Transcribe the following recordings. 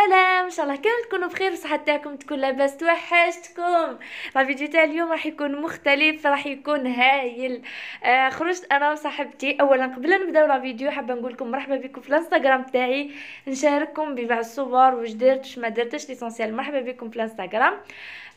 السلام ان شاء الله كامل تكونوا بخير والصحه تاعكم تكون لاباس توحشتكم الفيديو تاع اليوم راح يكون مختلف راح يكون هايل آه خرجت انا وصاحبتي اولا قبل أن نبداو فيديو حابه نقول لكم مرحبا بكم في الانستغرام تاعي نشارككم ببعض الصور واش درت واش ما درتش ليسونسيال مرحبا بكم في الانستغرام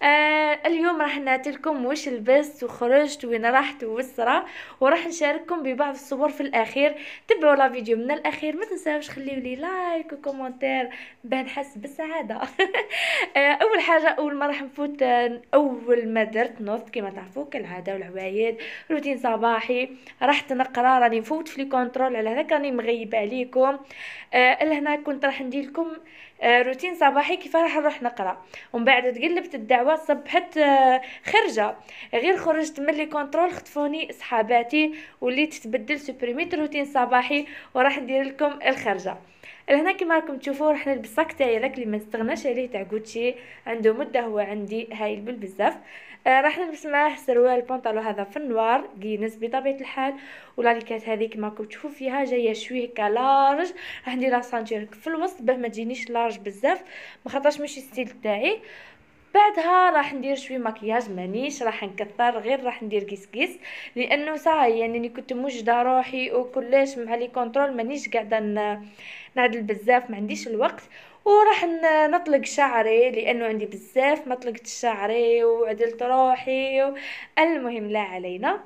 آه اليوم راح لكم واش لبست وخرجت وين رحت والصرا وراح نشارككم ببعض الصور في الاخير تبعوا لا فيديو من الاخير ما تنساوش خليوا لي لايك وكومونتير باه نحس بالسعاده آه اول حاجه اول ما راح نفوت آه، اول ما درت نوض كما تعرفوا كالعاده والعوايد روتين صباحي رحت نقرا راني نفوت في لي كونترول على هذاك راني مغيبه عليكم آه لهنا كنت راح ندير لكم آه، روتين صباحي كيف راح نروح نقرا ومن بعد تقلبت الدعوه صبحت آه، خرجه غير خرجت من لي كونترول خطفوني صحاباتي وليت تبدل سوبريميت روتين صباحي وراح ندير لكم الخرجه لهنا كما راكم تشوفوا راح نلبس الصاك تاعي ذاك اللي ما استغناش عليه تاع غوتشي عنده مده هو عندي هايل بزاف آه، راح نلبس معاه سروال البونطالو هذا في النوار كينز بطبيعه الحال والاليكات هذه كما راكم تشوفوا فيها جايه شويه كلارج راح ندير سانتير في الوسط باه ما تجينيش لارج بزاف ما خاطرش ماشي ستيل تاعي بعدها راح ندير شويه مكياج مانيش راح نكثر غير راح ندير كيس كيس لانه صاي يعني كنت موجده روحي وكلش مع لي كونترول مانيش قاعده نعدل بزاف ما عنديش الوقت وراح نطلق شعري لانه عندي بزاف ما طلقت شعري وعدلت روحي و... المهم لا علينا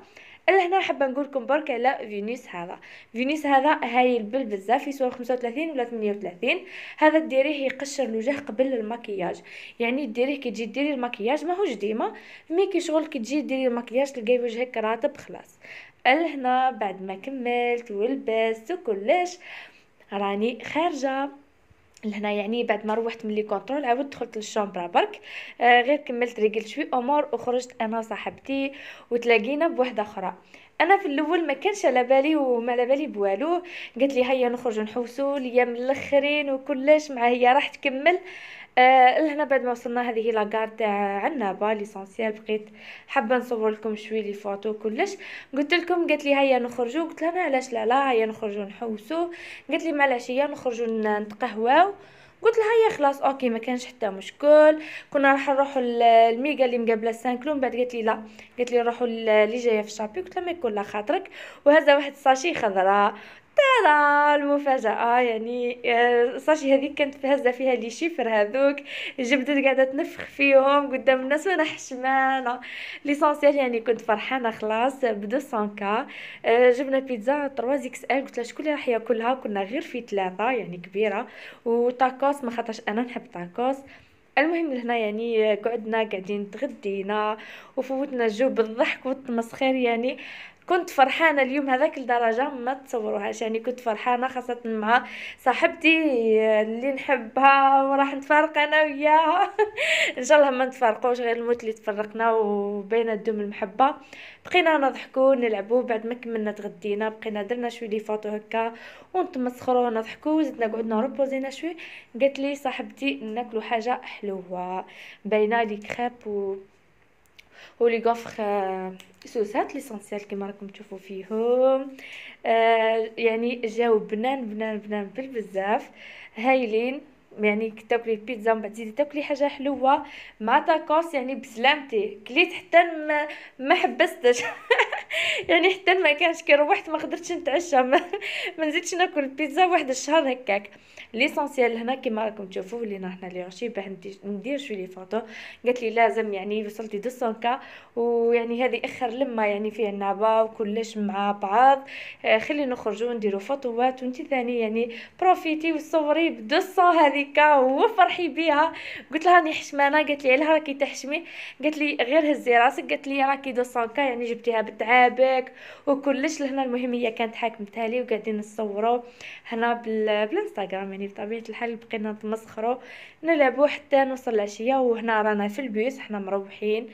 لهنا حابه نقول لكم برك على فينيس هذا فينيس هذا هاي البل بزاف يسوى 35 ولا 38 هذا ديريه يقشر الوجه قبل المكياج يعني ديريه كي تجي ديري المكياج ماهوش ديما مي كي شغل كي تجي ديري المكياج تلقاي وجهك راتب خلاص لهنا بعد ما كملت ولبست وكلش راني خارجه لهنا يعني بعد ما روحت من لي كونترول عاودت دخلت للشومبرا برك آه غير كملت رجلت شوي امور وخرجت انا صاحبتي وتلاقينا بوحده اخرى انا في الاول ما كانش على بالي وما على بالي بوالو قالت لي هيا نخرج نحوسو ليا من الاخرين وكلش مع هي راح تكمل آه لهنا بعد ما وصلنا هذه هي لاكار تاع عنابه ليسونسيال بقيت حابه نصور لكم شويه لي فوتو كلش قلت لكم قالت لي هيا نخرجوا قلت لها علاش لا لا هيا نخرجوا نحوسوا قالت لي مع العشيه نخرجوا نتقهواو قلت لها يا خلاص اوكي ما كانش حتى مشكل كنا راح نروحوا للميغا اللي مقابله سان كلون بعد قالت لي لا قالت لي نروحوا اللي جايه في الشابي قلت لها ما يكون لا خاطرك وهذا واحد الساشي خضراء ترى المفاجاه آه، يعني آه، صاشي هذيك كانت هزه فيها لي شيفر هذوك جبدت قاعده تنفخ فيهم قدام الناس وانا حشمانه ليسونسيال يعني كنت فرحانه خلاص بدو سانكا كا آه، جبنا بيتزا تروز اكس ال قلت لها شكون راح ياكلها كنا غير في ثلاثه يعني كبيره وتاكوس ما خاطرش انا نحب تاكوس المهم لهنا يعني قعدنا قاعدين تغدينا وفوتنا الجو بالضحك والتمسخير يعني كنت فرحانه اليوم هذاك لدرجه ما تصوروهاش يعني كنت فرحانه خاصه مع صاحبتي اللي نحبها وراح نتفارق انا وياها ان شاء الله ما نتفارقوش غير الموت اللي تفرقنا وبين الدم المحبه بقينا نضحكوا نلعبوا بعد ما كملنا تغدينا بقينا درنا شويه لي فوتو هكا ونتمسخروا ونضحكوا زدنا قعدنا ربوزينا شوي قالت لي صاحبتي ناكلوا حاجه حلوه باينه لي كريب و ولي كوفخ آه، سوسات ليسونسيال كما راكم تشوفوا فيهم آه يعني جاو بنان بنان بنان بالبزاف هايلين يعني تاكلي بيتزا ومن بعد تزيدي تاكلي حاجه حلوه مع تاكوس يعني بسلامتي كليت حتى ما حبستش يعني حتى ما كانش كي روحت ما قدرتش نتعشى ما, ما نزيدش ناكل بيتزا واحد الشهر هكاك ليسونسيال هنا كيما راكم تشوفوا ولينا حنا لي غشي باه ندير شويه لي فوتو قالت لي لازم يعني وصلتي دوسونكا ويعني هذه اخر لمه يعني فيها النابا وكلش مع بعض آه، خلي نخرجوا نديروا فوتوات وانت ثاني يعني بروفيتي وصوري بدوسون هذيك وفرحي بيها قلت لها راني حشمانه قالت لي علاه راكي تحشمي قالت لي غير هزي راسك قالت لي راكي كا يعني جبتيها بالتعب وعابك وكلش لهنا المهم هي كانت حاكمتها لي وقاعدين نصوروا هنا بال... بالانستغرام يعني بطبيعه الحال بقينا نتمسخروا نلعبوا حتى نوصل العشيه وهنا رانا في البيس حنا مروحين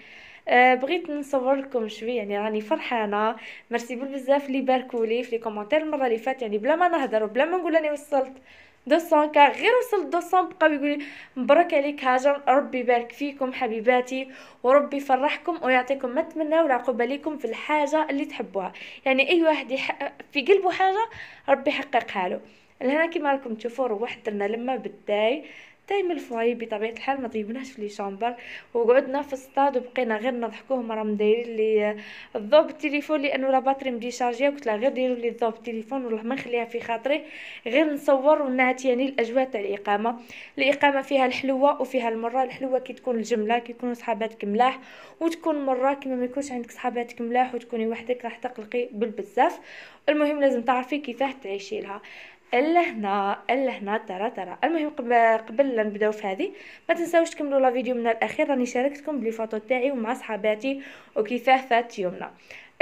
أه بغيت نصور لكم شويه يعني راني فرحانه ميرسي بزاف اللي باركولي في لي كومونتير المره اللي فاتت يعني بلا ما نهضر وبلا ما نقول اني وصلت دوسون كا غير وصلت دوسون بقاو يقولي مبروك عليك هاجر ربي يبارك فيكم حبيباتي وربي يفرحكم ويعطيكم ما تمناو العقوبة ليكم في الحاجة اللي تحبوها يعني اي واحد في قلبه حاجة ربي يحققها له لهنا كيما راكم تشوفوا روحت درنا لما بالداي تايم الفواي بطبيعه الحال ما طيبناش في لي شامبر وقعدنا في السطاد وبقينا غير نضحكوهم راهم دايرين لي الضو بالتليفون لانه لا باتري شارجيه قلت لها غير ديروا لي الضو بالتليفون والله ما نخليها في خاطري غير نصور ونعت يعني الاجواء تاع الاقامه الاقامه فيها الحلوه وفيها المره الحلوه كي تكون الجمله كي يكونوا صحاباتك ملاح وتكون مره كيما ما يكونش عندك صحاباتك ملاح وتكوني وحدك راح تقلقي بالبزاف المهم لازم تعرفي كيفاه تعيشي لها الا هنا الا هنا ترى ترى المهم قبل لا نبداو في هذه ما تنساوش تكملوا لا فيديو من الاخير راني شاركتكم بلي فوتو تاعي ومع صحاباتي وكيفاه فات يومنا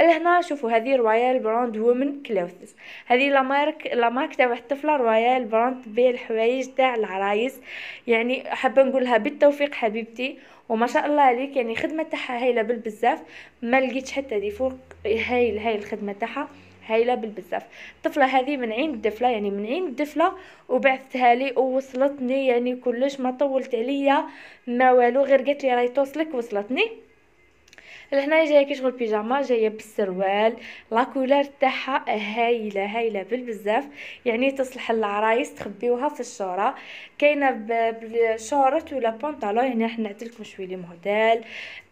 لهنا شوفوا هذه رويال براند وومن كلوثز هذه لا مارك لا مارك تاع واحد الطفله رويال براند تبيع الحوايج تاع العرايس يعني حابه نقولها بالتوفيق حبيبتي وما شاء الله عليك يعني خدمه تاعها هايله بالبزاف ما لقيتش حتى ديفور هاي هاي الخدمه تاعها هايله بالبزاف الطفله هذه من عين الدفله يعني من عين الدفله وبعثتها لي ووصلتني يعني كلش ما طولت عليا ما والو غير قالت لي راهي توصلك وصلتني لهنا جايه كي شغل بيجاما جايه بالسروال لاكولار تاعها هايله هايله بالبزاف يعني تصلح للعرايس تخبيوها في الشوره كاينه بالشورت ولا بونطالون يعني راح نعطيلكم شويه لي موديل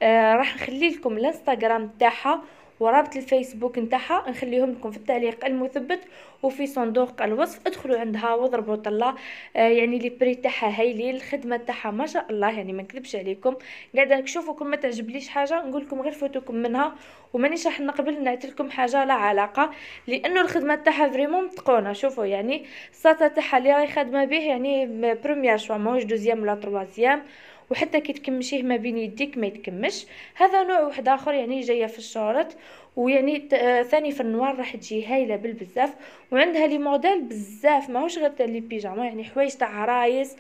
آه راح نخلي لكم الانستغرام تاعها ورابط الفيسبوك نتاعها نخليهم لكم في التعليق المثبت وفي صندوق الوصف ادخلوا عندها وضربوا طلة آه يعني لي بري تاعها هايلين الخدمه تاعها ما شاء الله يعني ما نكذبش عليكم قاعده نشوفكم ما تعجبليش حاجه نقول لكم غير فوتوكم منها ومانيش راح نقبل نعطي لكم حاجه لا علاقه لانه الخدمه تاعها فريمون متقونه شوفوا يعني الساطه تاعها اللي راهي خدمه به يعني بروميير شوا ماهوش دوزيام ولا تروازيام وحتى كي تكمشيه ما بين يديك ما يتكمش هذا نوع واحد اخر يعني جايه في الشورت ويعني آه، ثاني في النوار راح تجي هايله بالبزاف وعندها لي موديل بزاف ماهوش غير تاع لي بيجاما يعني حوايج تاع عرايس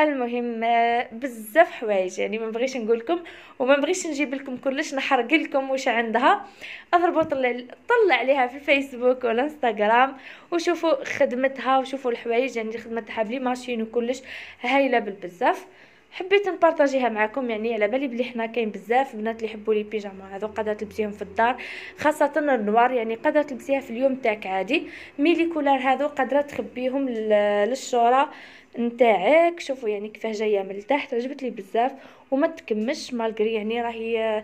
المهم آه، بزاف حوايج يعني ما بغيش نقول لكم وما بغيش نجيب لكم كلش نحرق لكم واش عندها اضربوا طلع طلع عليها في الفيسبوك والانستغرام وشوفوا خدمتها وشوفوا الحوايج يعني خدمتها بلي ماشين وكلش هايله بالبزاف حبيت نبارطاجيها معكم يعني على بالي بلي حنا كاين بزاف بنات اللي يحبوا لي بيجاما هذو قادره تلبسيهم في الدار خاصه النوار يعني قادره تلبسيها في اليوم تاعك عادي مي لي كولار هذو قادره تخبيهم للشورى نتاعك شوفوا يعني كيفاه جايه من التحت عجبتلي بزاف وما تكمش مالغري يعني راهي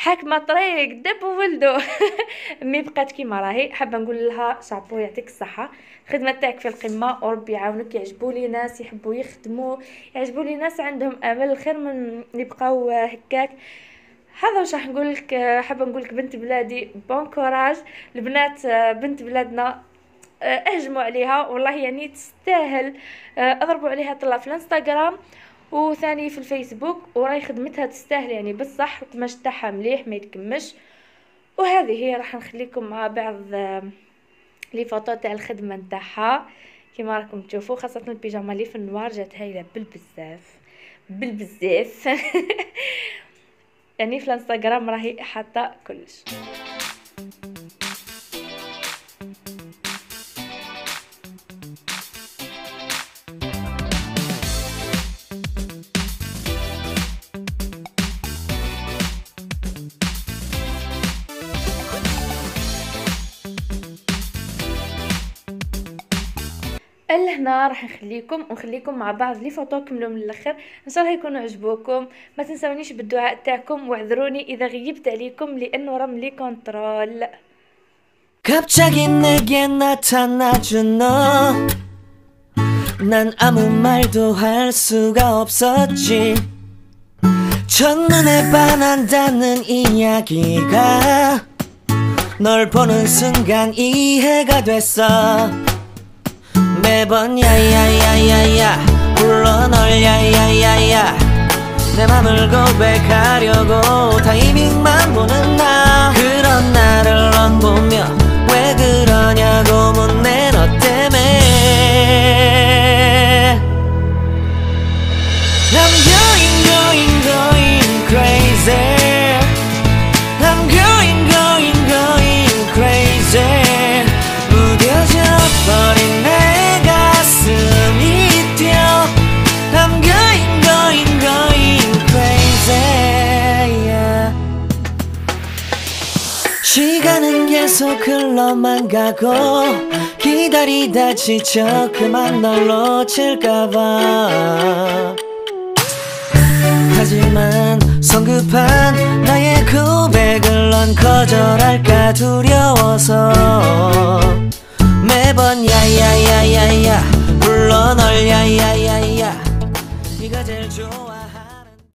حاكمه طريق دب ولدو مي بقات كيما راهي حابه نقول لها شابو يعطيك الصحه الخدمه تاعك في القمه وربي يعاونك يعجبوا لي ناس يحبوا يخدموا يعجبوا لي ناس عندهم امل خير من يبقاو هكاك هذا واش راح نقول لك حابه نقول لك بنت بلادي بون كوراج البنات بنت بلادنا اهجموا عليها والله يعني تستاهل اضربوا عليها طلع في الانستغرام وثاني في الفيسبوك وراي خدمتها تستاهل يعني بصح القماش تاعها مليح ما يتكمش وهذه هي راح نخليكم مع بعض لي فوتو تاع الخدمه نتاعها كيما راكم تشوفوا خاصه البيجاما اللي في النوار جات هايله بالبزاف بالبزاف يعني في الانستغرام راهي حاطه كلش لهنا راح نخليكم ونخليكم مع بعض لي فوتو كملوا من الاخر ان شاء الله يكونوا عجبوكم ما تنسونيش بالدعاء تاعكم واعذروني اذا غيبت عليكم لانه رم لي كنترول 갑자기 내게 나타나준 너난 아무 말도 할 수가 없었지 첫눈에 반한다는 이야기가 널 보는 순간 이해가 됐어 매번 야야야야야 불러 널 야야야야 내 맘을 고백하려고 타이밍 너만 가고 기다리다 지쳐 그만 널 놓칠까봐 하지만 성급한 나의 고백을 넌 거절할까 두려워서 매번 야야야야야 불러 널 야야야야